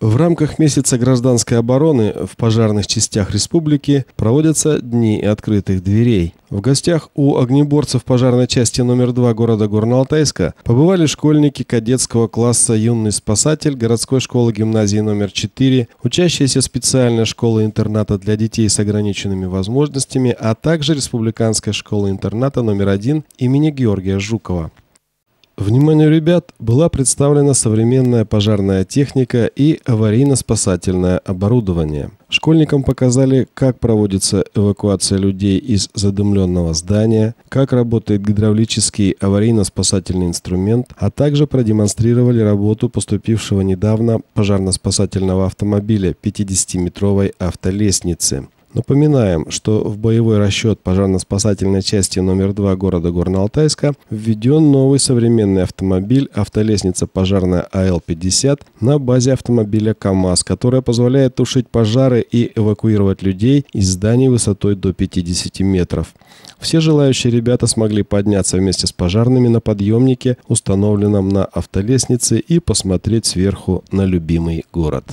В рамках месяца гражданской обороны в пожарных частях республики проводятся дни открытых дверей. В гостях у огнеборцев пожарной части номер 2 города Горно-Алтайска побывали школьники кадетского класса «Юный спасатель» городской школы-гимназии номер 4, учащиеся специальной школы-интерната для детей с ограниченными возможностями, а также республиканская школа интерната номер 1 имени Георгия Жукова. Вниманию ребят была представлена современная пожарная техника и аварийно-спасательное оборудование. Школьникам показали, как проводится эвакуация людей из задымленного здания, как работает гидравлический аварийно-спасательный инструмент, а также продемонстрировали работу поступившего недавно пожарно-спасательного автомобиля 50-метровой автолестницы. Напоминаем, что в боевой расчет пожарно-спасательной части номер 2 города Горно-Алтайска введен новый современный автомобиль автолестница пожарная АЛ-50 на базе автомобиля КАМАЗ, которая позволяет тушить пожары и эвакуировать людей из зданий высотой до 50 метров. Все желающие ребята смогли подняться вместе с пожарными на подъемнике, установленном на автолестнице, и посмотреть сверху на любимый город.